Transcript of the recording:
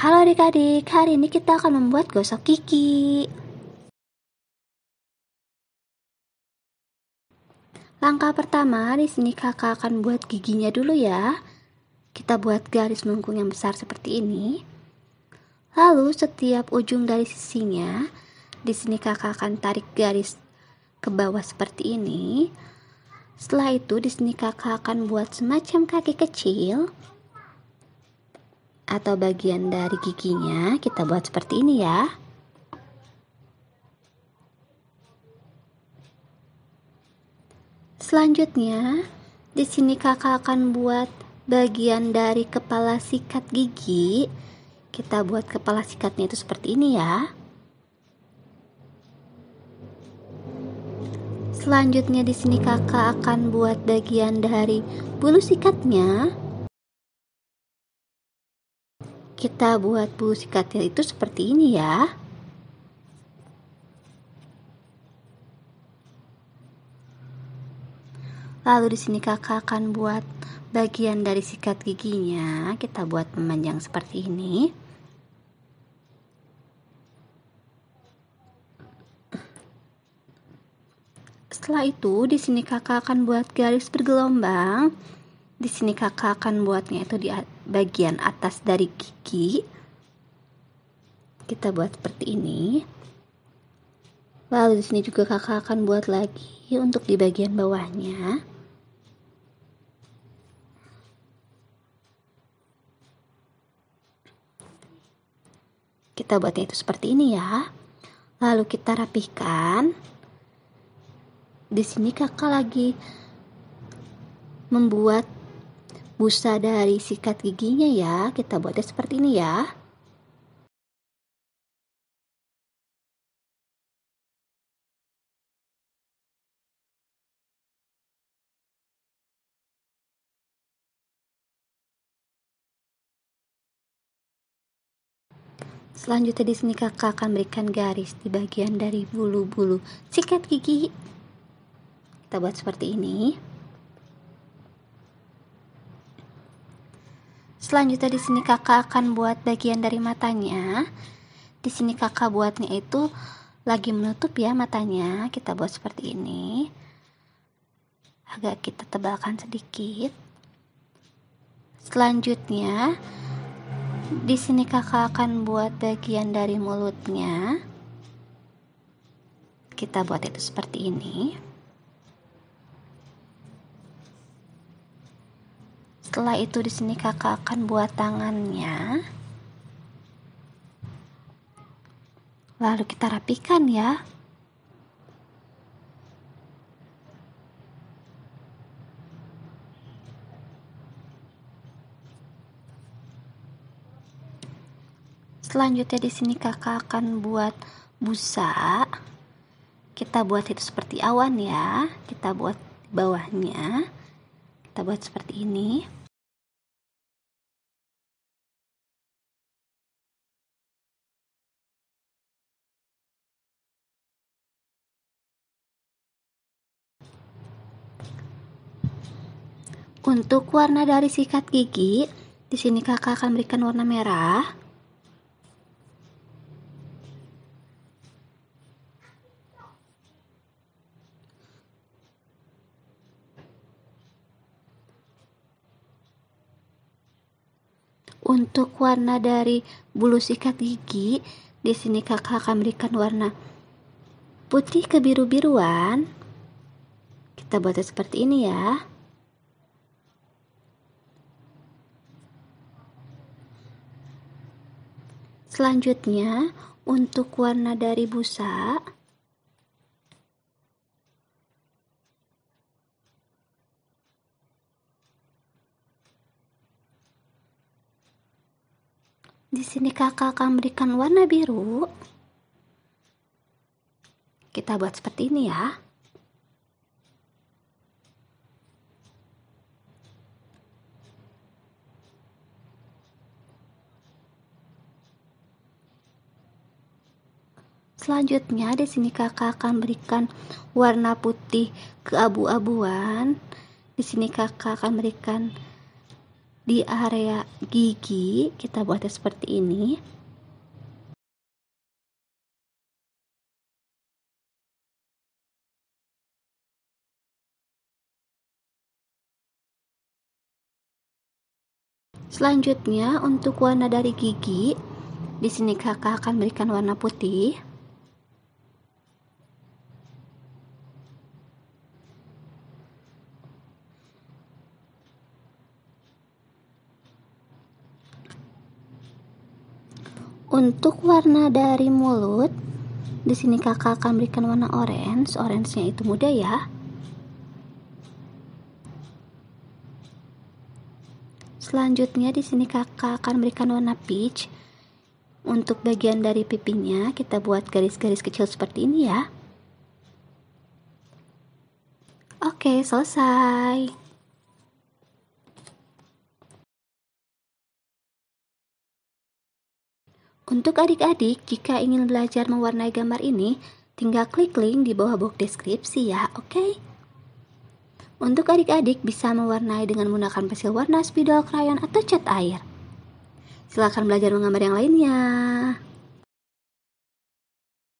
Halo adik-adik, hari ini kita akan membuat gosok gigi. Langkah pertama, di sini kakak akan buat giginya dulu ya. Kita buat garis melengkung yang besar seperti ini. Lalu setiap ujung dari sisinya, di sini kakak akan tarik garis ke bawah seperti ini. Setelah itu, di sini kakak akan buat semacam kaki kecil atau bagian dari giginya kita buat seperti ini ya selanjutnya di sini kakak akan buat bagian dari kepala sikat gigi kita buat kepala sikatnya itu seperti ini ya selanjutnya di sini kakak akan buat bagian dari bulu sikatnya kita buat bulu sikatnya itu seperti ini ya lalu di sini kakak akan buat bagian dari sikat giginya kita buat memanjang seperti ini setelah itu di sini kakak akan buat garis bergelombang di sini kakak akan buatnya itu di bagian atas dari gigi kita buat seperti ini lalu di sini juga kakak akan buat lagi untuk di bagian bawahnya kita buatnya itu seperti ini ya lalu kita rapihkan di sini kakak lagi membuat busa dari sikat giginya ya. Kita buatnya seperti ini ya. Selanjutnya di sini kakak akan berikan garis di bagian dari bulu-bulu sikat gigi. Kita buat seperti ini. Selanjutnya di sini kakak akan buat bagian dari matanya. Di sini kakak buatnya itu lagi menutup ya matanya. Kita buat seperti ini. Agak kita tebalkan sedikit. Selanjutnya di sini kakak akan buat bagian dari mulutnya. Kita buat itu seperti ini. Setelah itu di sini kakak akan buat tangannya. Lalu kita rapikan ya. Selanjutnya di sini kakak akan buat busa. Kita buat itu seperti awan ya. Kita buat bawahnya. Kita buat seperti ini. Untuk warna dari sikat gigi, di sini kakak akan berikan warna merah. Untuk warna dari bulu sikat gigi, di sini kakak akan berikan warna putih kebiru-biruan. Kita buatnya seperti ini ya. Selanjutnya, untuk warna dari busa, di sini kakak akan berikan warna biru. Kita buat seperti ini ya. selanjutnya di sini kakak akan berikan warna putih ke abu-abuan di sini kakak akan berikan di area gigi kita buatnya seperti ini Selanjutnya untuk warna dari gigi, di sini kakak akan berikan warna putih. Untuk warna dari mulut, di sini kakak akan berikan warna orange. Orange-nya itu muda ya. Selanjutnya di sini kakak akan berikan warna peach. Untuk bagian dari pipinya kita buat garis-garis kecil seperti ini ya. Oke, selesai. Untuk adik-adik, jika ingin belajar mewarnai gambar ini, tinggal klik link di bawah box deskripsi ya, oke? Okay? Untuk adik-adik bisa mewarnai dengan menggunakan pensil warna, spidol, krayon, atau cat air. Silahkan belajar menggambar yang lainnya.